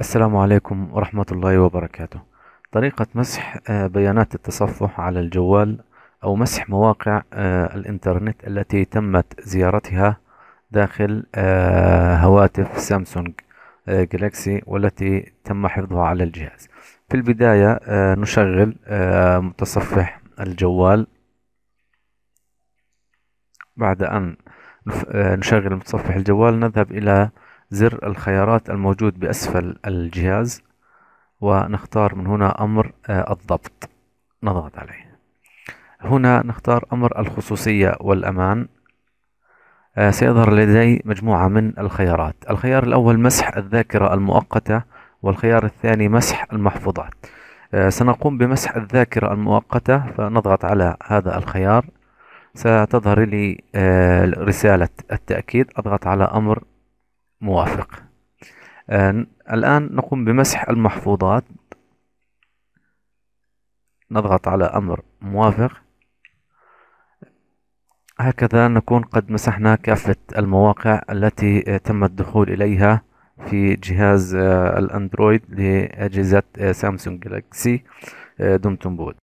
السلام عليكم ورحمة الله وبركاته طريقة مسح آه، بيانات التصفح على الجوال أو مسح مواقع آه، الإنترنت التي تمت زيارتها داخل آه، هواتف سامسونج جلاكسي والتي تم حفظها على الجهاز في البداية نشغل متصفح الجوال بعد أن نشغل متصفح الجوال نذهب إلى زر الخيارات الموجود بأسفل الجهاز ونختار من هنا أمر آه، الضبط نضغط عليه هنا نختار أمر الخصوصية والأمان آه، سيظهر لدي مجموعة من الخيارات الخيار الأول مسح الذاكرة المؤقتة والخيار الثاني مسح المحفوظات آه، سنقوم بمسح الذاكرة المؤقتة فنضغط على هذا الخيار ستظهر لي رسالة التأكيد أضغط على أمر موافق آه، الآن نقوم بمسح المحفوظات نضغط على أمر موافق هكذا نكون قد مسحنا كافة المواقع التي آه، تم الدخول إليها في جهاز آه، الأندرويد لأجهزة سامسونج جالاكسي دمتم بود